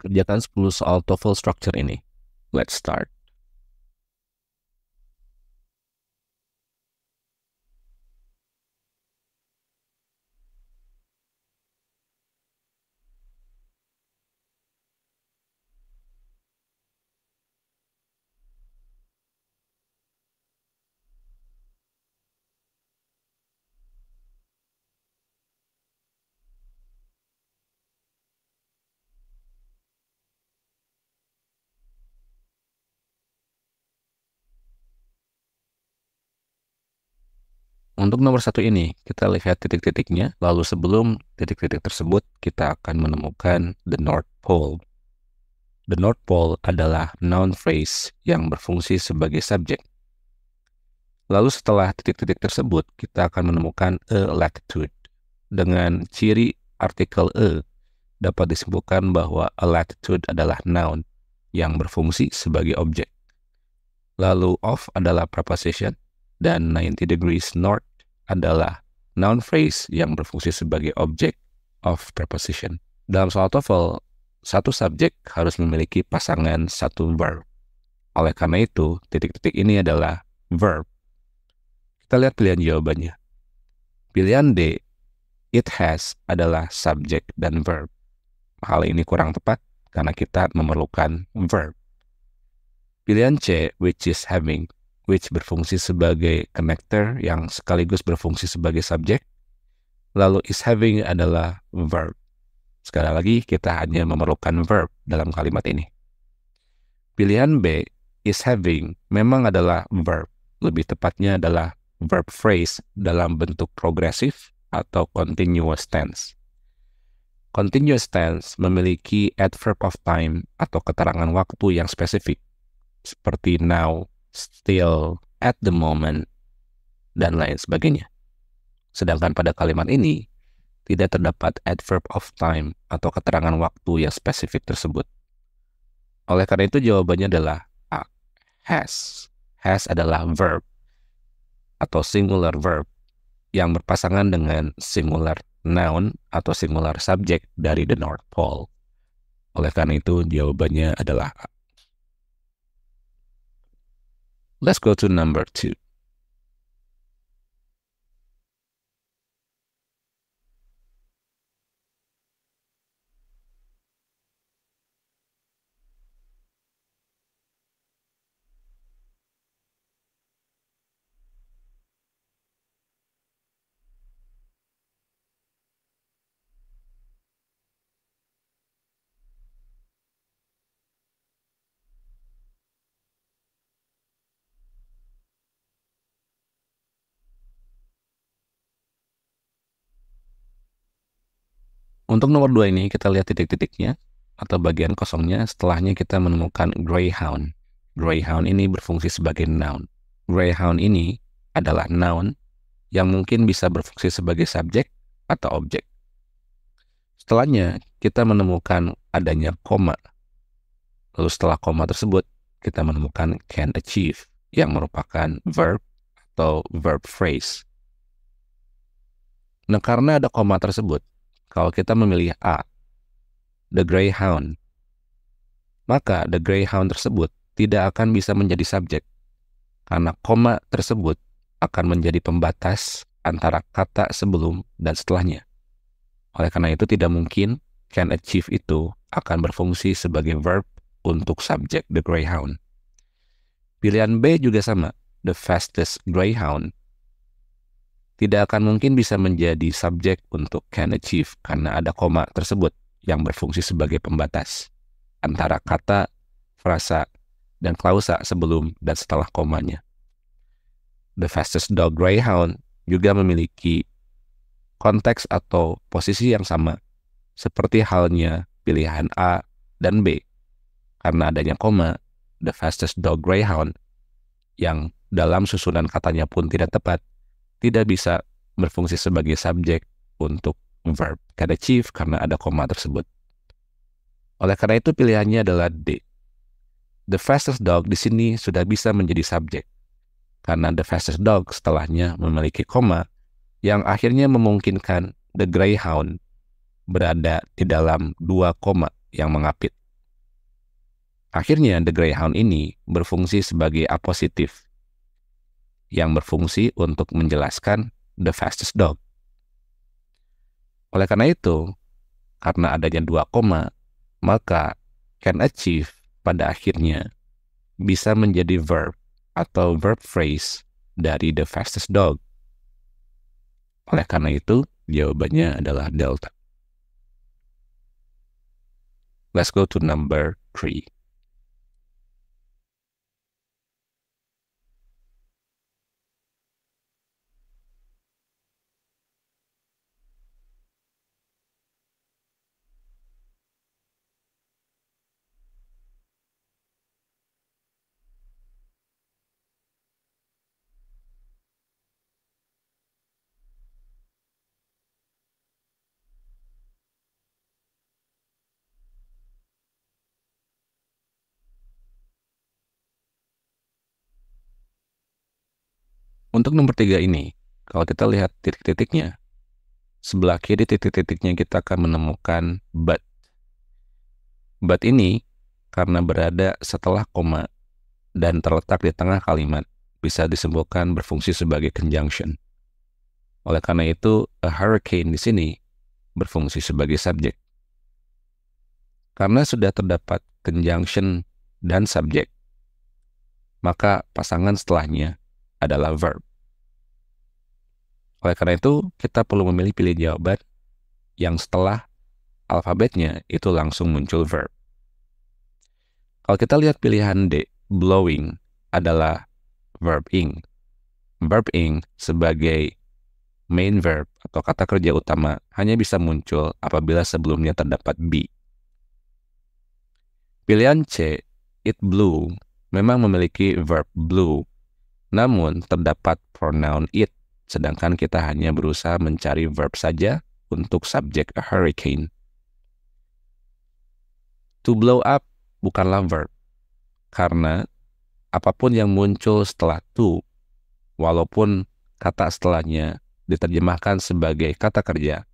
kerjakan 10 soal TOEFL structure ini. Let's start. untuk nomor satu ini kita lihat titik-titiknya lalu sebelum titik-titik tersebut kita akan menemukan the North Pole. The North Pole adalah noun phrase yang berfungsi sebagai subjek. Lalu setelah titik-titik tersebut kita akan menemukan a e latitude. Dengan ciri artikel a e, dapat disimpulkan bahwa a latitude adalah noun yang berfungsi sebagai objek. Lalu of adalah preposition dan 90 degrees north adalah noun phrase yang berfungsi sebagai objek of preposition. Dalam soal TOEFL, satu subjek harus memiliki pasangan satu verb. Oleh karena itu, titik-titik ini adalah verb. Kita lihat pilihan jawabannya. Pilihan D, it has adalah subjek dan verb. Hal ini kurang tepat karena kita memerlukan verb. Pilihan C, which is having, which berfungsi sebagai connector yang sekaligus berfungsi sebagai subjek. Lalu is having adalah verb. Sekali lagi, kita hanya memerlukan verb dalam kalimat ini. Pilihan B, is having, memang adalah verb. Lebih tepatnya adalah verb phrase dalam bentuk progresif atau continuous tense. Continuous tense memiliki adverb of time atau keterangan waktu yang spesifik, seperti now, still at the moment, dan lain sebagainya. Sedangkan pada kalimat ini, tidak terdapat adverb of time atau keterangan waktu yang spesifik tersebut. Oleh karena itu jawabannya adalah A. Has. Has adalah verb atau singular verb yang berpasangan dengan singular noun atau singular subject dari the North Pole. Oleh karena itu jawabannya adalah A. Let's go to number two. Untuk nomor dua ini kita lihat titik-titiknya atau bagian kosongnya setelahnya kita menemukan greyhound. Greyhound ini berfungsi sebagai noun. Greyhound ini adalah noun yang mungkin bisa berfungsi sebagai subjek atau objek. Setelahnya kita menemukan adanya koma. Lalu setelah koma tersebut kita menemukan can achieve yang merupakan verb atau verb phrase. Nah, karena ada koma tersebut, kalau kita memilih A, The Greyhound, maka The Greyhound tersebut tidak akan bisa menjadi subjek, karena koma tersebut akan menjadi pembatas antara kata sebelum dan setelahnya. Oleh karena itu tidak mungkin can achieve itu akan berfungsi sebagai verb untuk subjek The Greyhound. Pilihan B juga sama, The Fastest Greyhound, tidak akan mungkin bisa menjadi subjek untuk can achieve karena ada koma tersebut yang berfungsi sebagai pembatas antara kata, frasa, dan klausa sebelum dan setelah komanya. The fastest dog greyhound juga memiliki konteks atau posisi yang sama, seperti halnya pilihan A dan B. Karena adanya koma, the fastest dog greyhound yang dalam susunan katanya pun tidak tepat, tidak bisa berfungsi sebagai subjek untuk verb kata chief karena ada koma tersebut. Oleh karena itu pilihannya adalah D. The fastest dog di sini sudah bisa menjadi subjek karena the fastest dog setelahnya memiliki koma yang akhirnya memungkinkan the greyhound berada di dalam dua koma yang mengapit. Akhirnya the greyhound ini berfungsi sebagai apositif yang berfungsi untuk menjelaskan the fastest dog. Oleh karena itu, karena adanya dua koma, maka can achieve pada akhirnya bisa menjadi verb atau verb phrase dari the fastest dog. Oleh karena itu, jawabannya adalah delta. Let's go to number three. Untuk nomor tiga ini, kalau kita lihat titik-titiknya, sebelah kiri titik-titiknya kita akan menemukan but. But ini karena berada setelah koma dan terletak di tengah kalimat, bisa disebutkan berfungsi sebagai conjunction. Oleh karena itu, a hurricane di sini berfungsi sebagai subjek. Karena sudah terdapat conjunction dan subjek, maka pasangan setelahnya adalah verb. Oleh karena itu, kita perlu memilih pilihan jawaban yang setelah alfabetnya itu langsung muncul verb. Kalau kita lihat pilihan D, blowing adalah verb ing. Verb ing sebagai main verb atau kata kerja utama hanya bisa muncul apabila sebelumnya terdapat b. Pilihan C, it blew, memang memiliki verb blue namun, terdapat pronoun it, sedangkan kita hanya berusaha mencari verb saja untuk subjek a hurricane. To blow up bukanlah verb, karena apapun yang muncul setelah to, walaupun kata setelahnya diterjemahkan sebagai kata kerja,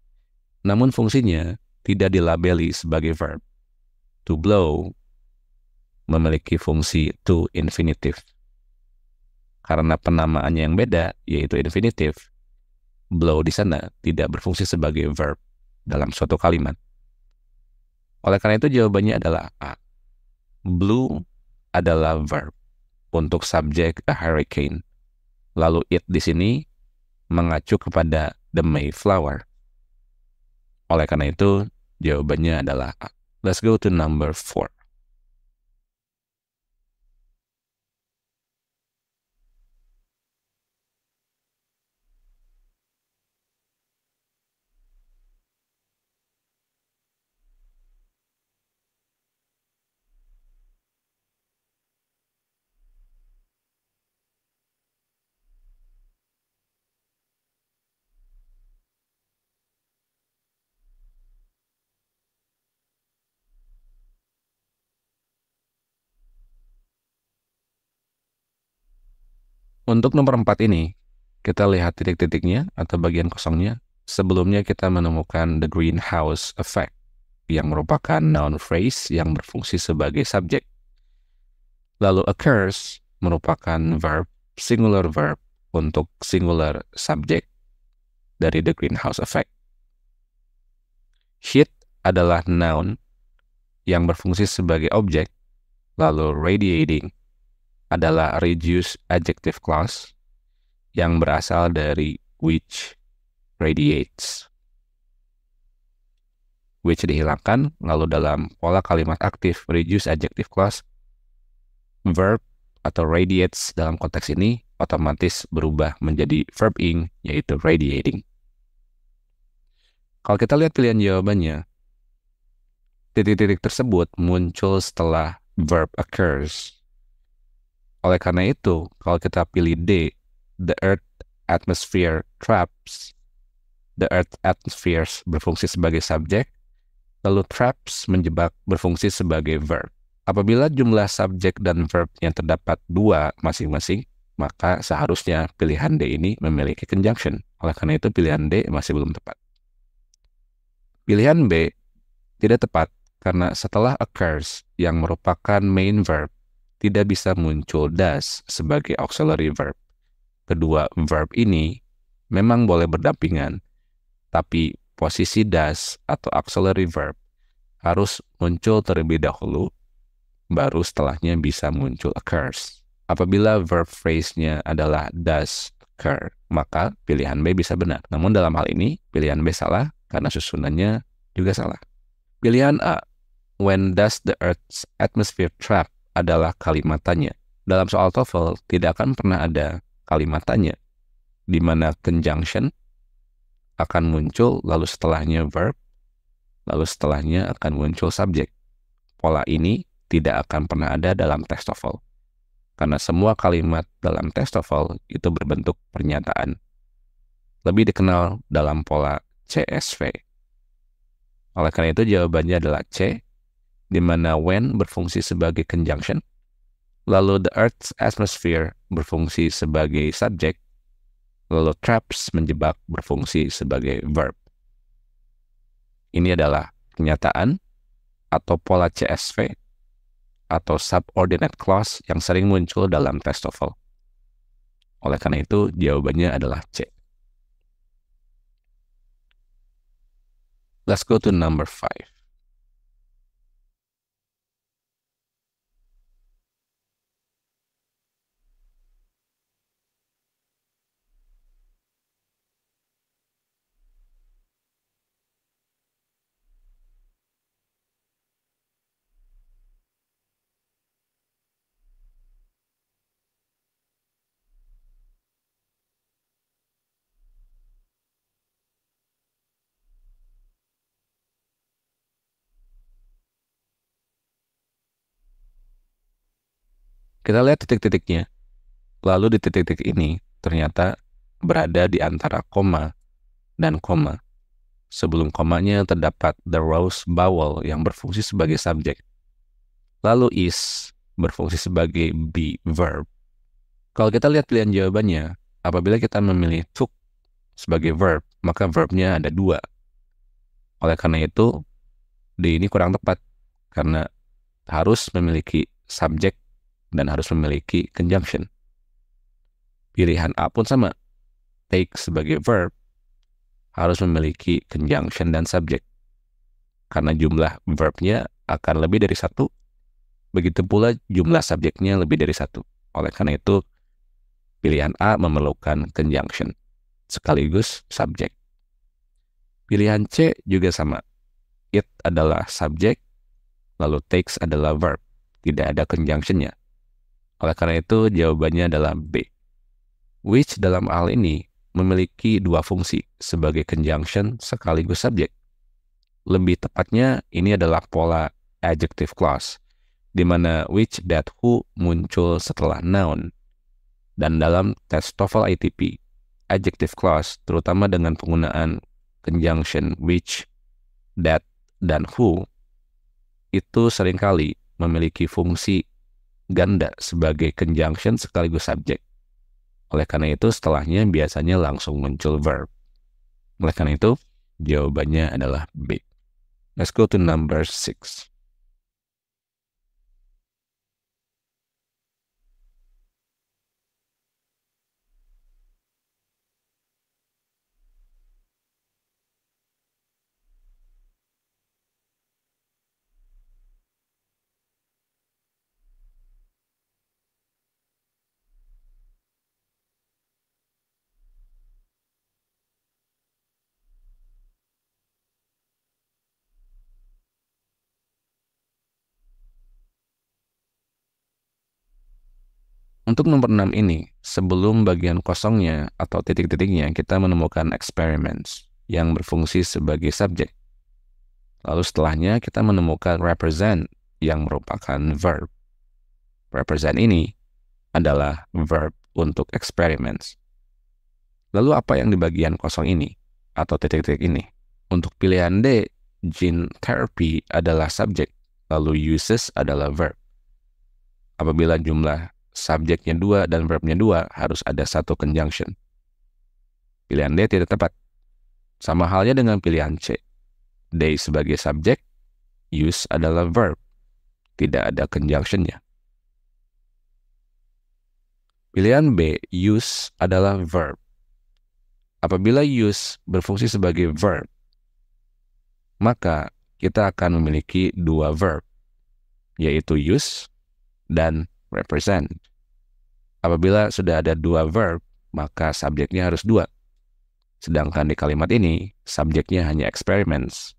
namun fungsinya tidak dilabeli sebagai verb. To blow memiliki fungsi to infinitive karena penamaannya yang beda, yaitu infinitif, blow di sana tidak berfungsi sebagai verb dalam suatu kalimat. Oleh karena itu jawabannya adalah A. Blue adalah verb untuk subjek a hurricane. Lalu it di sini mengacu kepada the Mayflower. Oleh karena itu jawabannya adalah A. Let's go to number four. Untuk nomor 4 ini, kita lihat titik-titiknya atau bagian kosongnya sebelumnya kita menemukan the greenhouse effect yang merupakan noun phrase yang berfungsi sebagai subjek. Lalu occurs merupakan verb, singular verb untuk singular subjek dari the greenhouse effect. Heat adalah noun yang berfungsi sebagai objek, lalu radiating adalah reduce adjective clause yang berasal dari which radiates. Which dihilangkan, lalu dalam pola kalimat aktif reduce adjective clause, verb atau radiates dalam konteks ini otomatis berubah menjadi verb ing, yaitu radiating. Kalau kita lihat pilihan jawabannya, titik-titik tersebut muncul setelah verb occurs. Oleh karena itu, kalau kita pilih D, the Earth atmosphere traps, the Earth atmospheres berfungsi sebagai subjek, lalu traps menjebak berfungsi sebagai verb. Apabila jumlah subjek dan verb yang terdapat dua masing-masing, maka seharusnya pilihan D ini memiliki conjunction. Oleh karena itu pilihan D masih belum tepat. Pilihan B tidak tepat karena setelah occurs yang merupakan main verb, tidak bisa muncul does sebagai auxiliary verb. Kedua verb ini memang boleh berdampingan, tapi posisi does atau auxiliary verb harus muncul terlebih dahulu, baru setelahnya bisa muncul occurs. Apabila verb phrase-nya adalah does occur, maka pilihan B bisa benar. Namun dalam hal ini, pilihan B salah karena susunannya juga salah. Pilihan A, when does the Earth's atmosphere trap adalah kalimat tanya. Dalam soal TOEFL tidak akan pernah ada kalimat tanya, di mana conjunction akan muncul, lalu setelahnya verb, lalu setelahnya akan muncul subjek. Pola ini tidak akan pernah ada dalam tes TOEFL. Karena semua kalimat dalam tes TOEFL itu berbentuk pernyataan. Lebih dikenal dalam pola CSV. Oleh karena itu jawabannya adalah C, di mana when berfungsi sebagai conjunction, lalu the earth's atmosphere berfungsi sebagai subject, lalu traps menjebak berfungsi sebagai verb. Ini adalah kenyataan atau pola CSV atau subordinate clause yang sering muncul dalam tes TOEFL. Oleh karena itu, jawabannya adalah C. Let's go to number five. Kita lihat titik-titiknya. Lalu di titik-titik ini ternyata berada di antara koma dan koma. Sebelum komanya terdapat the rose bowel yang berfungsi sebagai subjek. Lalu is berfungsi sebagai be verb. Kalau kita lihat pilihan jawabannya, apabila kita memilih took sebagai verb, maka verbnya ada dua. Oleh karena itu, D ini kurang tepat karena harus memiliki subjek dan harus memiliki conjunction. Pilihan A pun sama. Take sebagai verb harus memiliki conjunction dan subjek. Karena jumlah verbnya akan lebih dari satu, begitu pula jumlah subjeknya lebih dari satu. Oleh karena itu, pilihan A memerlukan conjunction sekaligus subjek. Pilihan C juga sama. It adalah subjek, lalu takes adalah verb. Tidak ada conjunctionnya. Oleh karena itu, jawabannya adalah B. Which dalam hal ini memiliki dua fungsi sebagai conjunction sekaligus subjek. Lebih tepatnya, ini adalah pola adjective clause, di mana which, that, who muncul setelah noun. Dan dalam tes TOEFL ITP, adjective clause, terutama dengan penggunaan conjunction which, that, dan who, itu seringkali memiliki fungsi ganda sebagai conjunction sekaligus subjek. Oleh karena itu, setelahnya biasanya langsung muncul verb. Oleh karena itu, jawabannya adalah B. Let's go to number six. Untuk nomor 6 ini, sebelum bagian kosongnya atau titik-titiknya, kita menemukan experiments yang berfungsi sebagai subjek. Lalu setelahnya kita menemukan represent yang merupakan verb. Represent ini adalah verb untuk experiments. Lalu apa yang di bagian kosong ini atau titik-titik ini? Untuk pilihan D, gene therapy adalah subjek, lalu uses adalah verb. Apabila jumlah subjeknya dua dan verbnya dua, harus ada satu conjunction. Pilihan D tidak tepat. Sama halnya dengan pilihan C. They sebagai subjek, use adalah verb. Tidak ada conjunctionnya. Pilihan B, use adalah verb. Apabila use berfungsi sebagai verb, maka kita akan memiliki dua verb, yaitu use dan represent. Apabila sudah ada dua verb, maka subjeknya harus dua. Sedangkan di kalimat ini, subjeknya hanya experiments.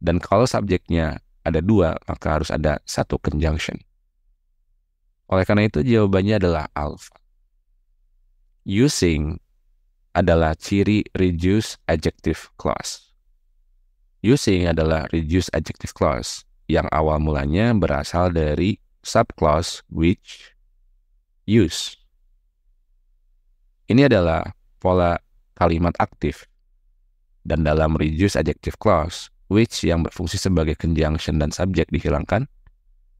Dan kalau subjeknya ada dua, maka harus ada satu conjunction. Oleh karena itu, jawabannya adalah alpha. Using adalah ciri reduce adjective clause. Using adalah reduce adjective clause yang awal mulanya berasal dari subclause which use. Ini adalah pola kalimat aktif. Dan dalam reduce adjective clause, which yang berfungsi sebagai conjunction dan subjek dihilangkan,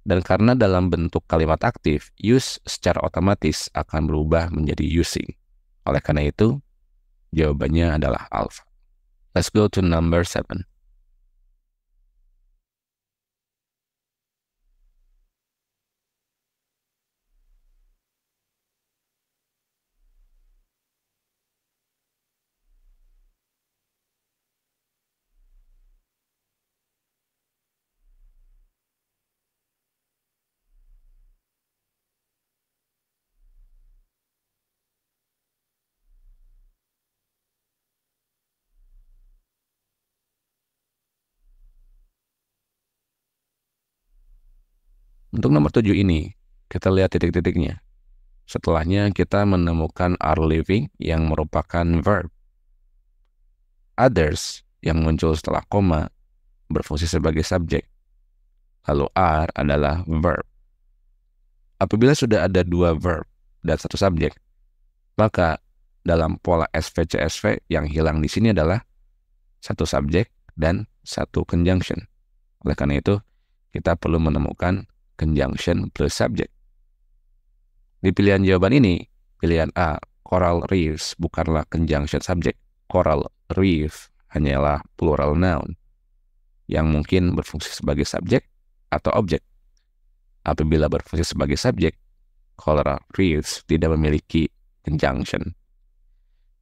dan karena dalam bentuk kalimat aktif, use secara otomatis akan berubah menjadi using. Oleh karena itu, jawabannya adalah alpha. Let's go to number 7. Untuk nomor 7 ini, kita lihat titik-titiknya. Setelahnya kita menemukan are living yang merupakan verb. Others yang muncul setelah koma berfungsi sebagai subjek. Lalu are adalah verb. Apabila sudah ada dua verb dan satu subjek, maka dalam pola SVCSV yang hilang di sini adalah satu subjek dan satu conjunction. Oleh karena itu, kita perlu menemukan conjunction plus subject. Di pilihan jawaban ini, pilihan A, coral reefs bukanlah conjunction subject. Coral reef hanyalah plural noun yang mungkin berfungsi sebagai subjek atau objek. Apabila berfungsi sebagai subjek, coral reefs tidak memiliki conjunction.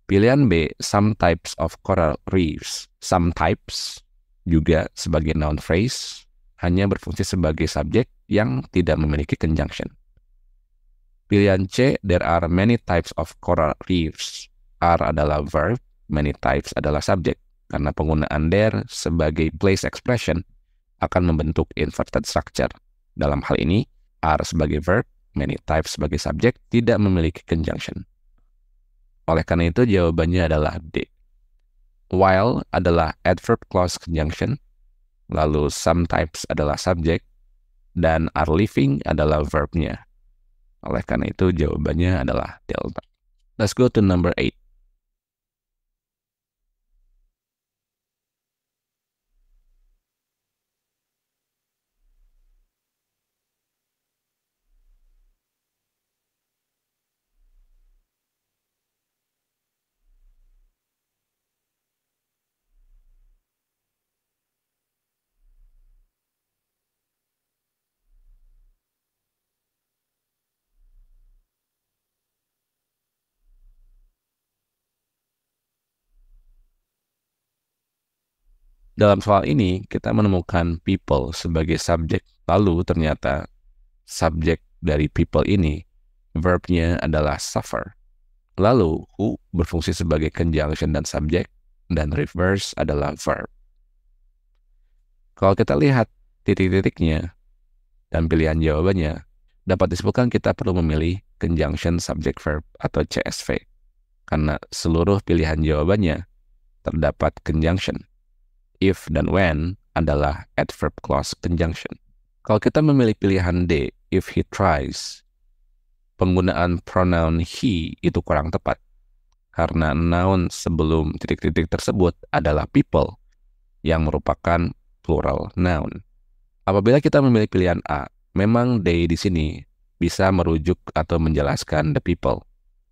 Pilihan B, some types of coral reefs. Some types juga sebagai noun phrase hanya berfungsi sebagai subjek yang tidak memiliki conjunction. Pilihan C, there are many types of coral reefs. Are adalah verb, many types adalah subject. Karena penggunaan there sebagai place expression akan membentuk inverted structure. Dalam hal ini, are sebagai verb, many types sebagai subject tidak memiliki conjunction. Oleh karena itu, jawabannya adalah D. While adalah adverb clause conjunction, lalu some types adalah subject dan are living adalah verbnya. Oleh karena itu jawabannya adalah delta. Let's go to number 8. dalam soal ini kita menemukan people sebagai subjek, lalu ternyata subjek dari people ini verbnya adalah suffer. Lalu who berfungsi sebagai conjunction dan subjek, dan reverse adalah verb. Kalau kita lihat titik-titiknya dan pilihan jawabannya, dapat disebutkan kita perlu memilih conjunction subject verb atau CSV karena seluruh pilihan jawabannya terdapat conjunction if, dan when adalah adverb clause conjunction. Kalau kita memilih pilihan D, if he tries, penggunaan pronoun he itu kurang tepat. Karena noun sebelum titik-titik tersebut adalah people yang merupakan plural noun. Apabila kita memilih pilihan A, memang they di sini bisa merujuk atau menjelaskan the people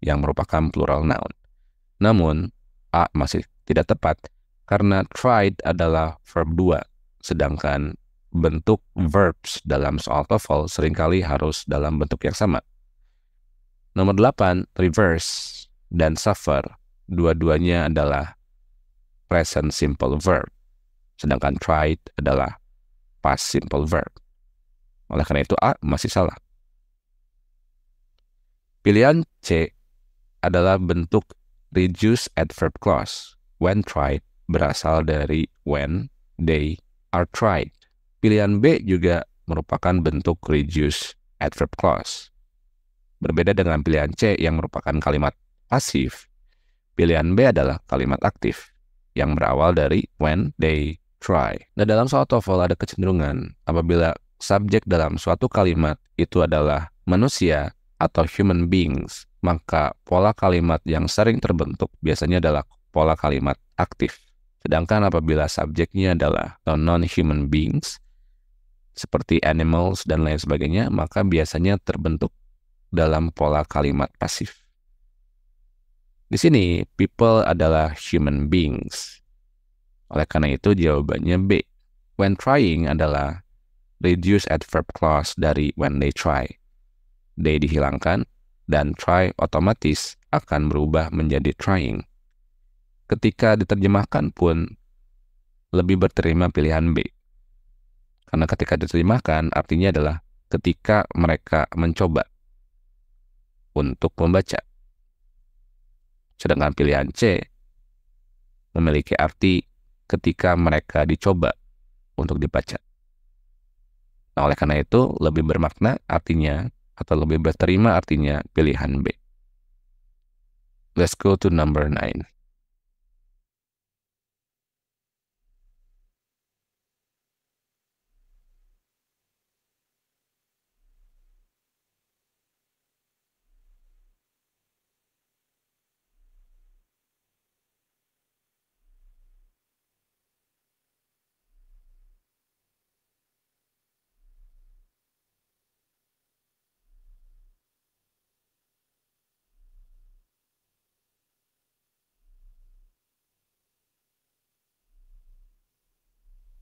yang merupakan plural noun. Namun, A masih tidak tepat karena tried adalah verb 2, sedangkan bentuk verbs dalam soal TOEFL seringkali harus dalam bentuk yang sama. Nomor 8, reverse dan suffer, dua-duanya adalah present simple verb, sedangkan tried adalah past simple verb. Oleh karena itu A masih salah. Pilihan C adalah bentuk reduce adverb clause when tried berasal dari when they are tried. Pilihan B juga merupakan bentuk reduce adverb clause. Berbeda dengan pilihan C yang merupakan kalimat pasif, pilihan B adalah kalimat aktif yang berawal dari when they try. Nah, dalam soal TOEFL ada kecenderungan apabila subjek dalam suatu kalimat itu adalah manusia atau human beings, maka pola kalimat yang sering terbentuk biasanya adalah pola kalimat aktif. Sedangkan apabila subjeknya adalah non-human beings, seperti animals dan lain sebagainya, maka biasanya terbentuk dalam pola kalimat pasif. Di sini, people adalah human beings. Oleh karena itu, jawabannya B. When trying adalah reduce adverb clause dari when they try. They dihilangkan, dan try otomatis akan berubah menjadi trying ketika diterjemahkan pun lebih berterima pilihan B. Karena ketika diterjemahkan artinya adalah ketika mereka mencoba untuk membaca. Sedangkan pilihan C memiliki arti ketika mereka dicoba untuk dibaca. Nah, oleh karena itu lebih bermakna artinya atau lebih berterima artinya pilihan B. Let's go to number nine.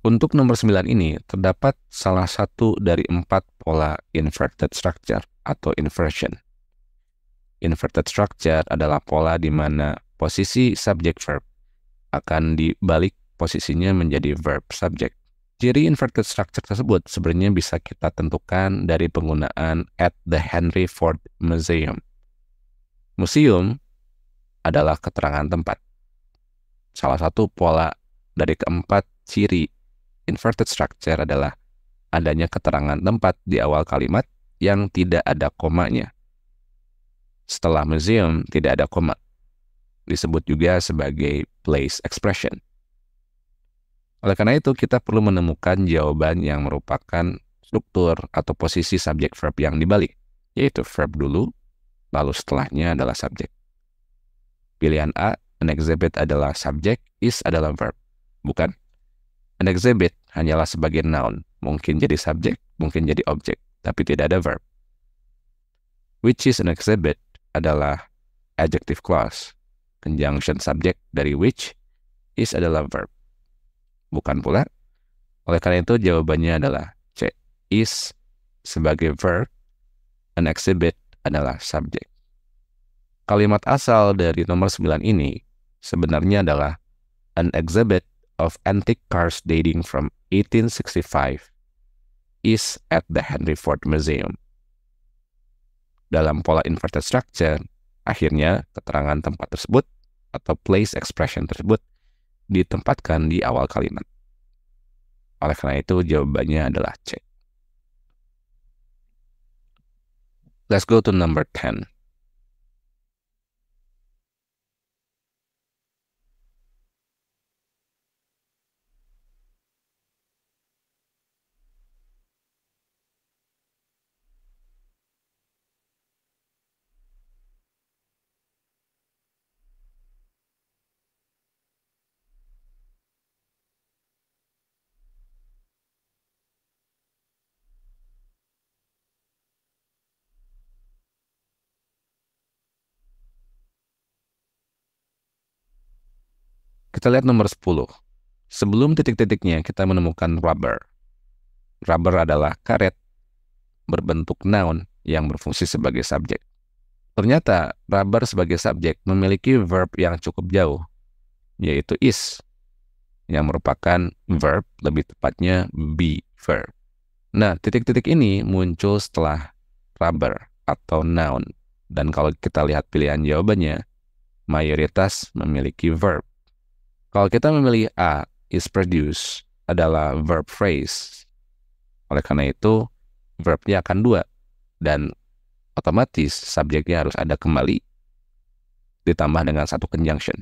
Untuk nomor 9 ini, terdapat salah satu dari empat pola inverted structure atau inversion. Inverted structure adalah pola di mana posisi subject verb akan dibalik posisinya menjadi verb subject. Ciri inverted structure tersebut sebenarnya bisa kita tentukan dari penggunaan at the Henry Ford Museum. Museum adalah keterangan tempat. Salah satu pola dari keempat ciri inverted structure adalah adanya keterangan tempat di awal kalimat yang tidak ada komanya. Setelah museum, tidak ada koma. Disebut juga sebagai place expression. Oleh karena itu, kita perlu menemukan jawaban yang merupakan struktur atau posisi subjek verb yang dibalik, yaitu verb dulu, lalu setelahnya adalah subjek. Pilihan A, an exhibit adalah subjek, is adalah verb, bukan? An exhibit hanyalah sebagai noun, mungkin jadi subjek, mungkin jadi objek, tapi tidak ada verb. Which is an exhibit adalah adjective clause. Conjunction subject dari which is adalah verb. Bukan pula. Oleh karena itu jawabannya adalah C. Is sebagai verb, an exhibit adalah subjek. Kalimat asal dari nomor 9 ini sebenarnya adalah an exhibit of antique cars dating from 1865 is at the Henry Ford Museum. Dalam pola inverted structure, akhirnya keterangan tempat tersebut atau place expression tersebut ditempatkan di awal kalimat. Oleh karena itu, jawabannya adalah C. Let's go to number 10. Kita lihat nomor 10. Sebelum titik-titiknya kita menemukan rubber. Rubber adalah karet berbentuk noun yang berfungsi sebagai subjek. Ternyata rubber sebagai subjek memiliki verb yang cukup jauh, yaitu is, yang merupakan verb, lebih tepatnya be verb. Nah, titik-titik ini muncul setelah rubber atau noun. Dan kalau kita lihat pilihan jawabannya, mayoritas memiliki verb. Kalau kita memilih A, is produce adalah verb phrase. Oleh karena itu, verbnya akan dua. Dan otomatis subjeknya harus ada kembali ditambah dengan satu conjunction.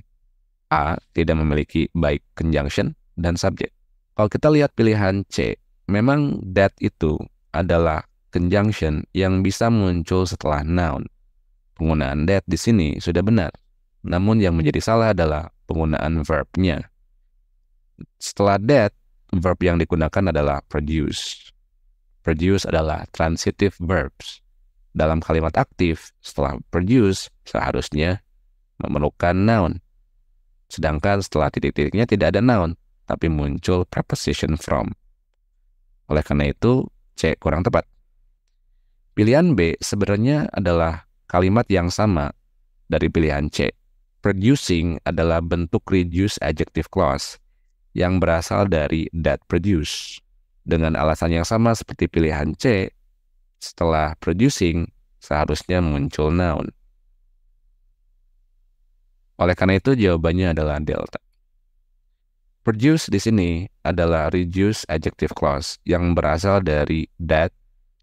A tidak memiliki baik conjunction dan subjek. Kalau kita lihat pilihan C, memang that itu adalah conjunction yang bisa muncul setelah noun. Penggunaan that di sini sudah benar. Namun yang menjadi salah adalah penggunaan verbnya. Setelah that, verb yang digunakan adalah produce. Produce adalah transitive verbs. Dalam kalimat aktif, setelah produce seharusnya memerlukan noun. Sedangkan setelah titik-titiknya tidak ada noun, tapi muncul preposition from. Oleh karena itu, C kurang tepat. Pilihan B sebenarnya adalah kalimat yang sama dari pilihan C, producing adalah bentuk reduce adjective clause yang berasal dari that produce. Dengan alasan yang sama seperti pilihan C, setelah producing seharusnya muncul noun. Oleh karena itu jawabannya adalah delta. Produce di sini adalah reduce adjective clause yang berasal dari that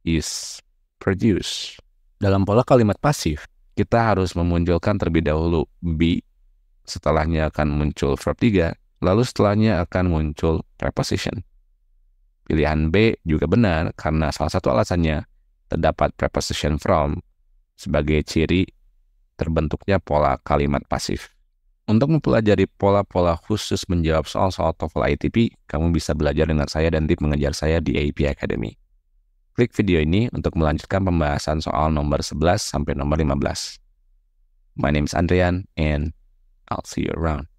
is produce. Dalam pola kalimat pasif, kita harus memunculkan terlebih dahulu b, setelahnya akan muncul verb 3, lalu setelahnya akan muncul preposition. Pilihan B juga benar karena salah satu alasannya terdapat preposition from sebagai ciri terbentuknya pola kalimat pasif. Untuk mempelajari pola-pola khusus menjawab soal-soal TOEFL ITP, kamu bisa belajar dengan saya dan tip mengejar saya di AP Academy. Klik video ini untuk melanjutkan pembahasan soal nomor 11 sampai nomor 15. My name is Andrian and I'll see you around.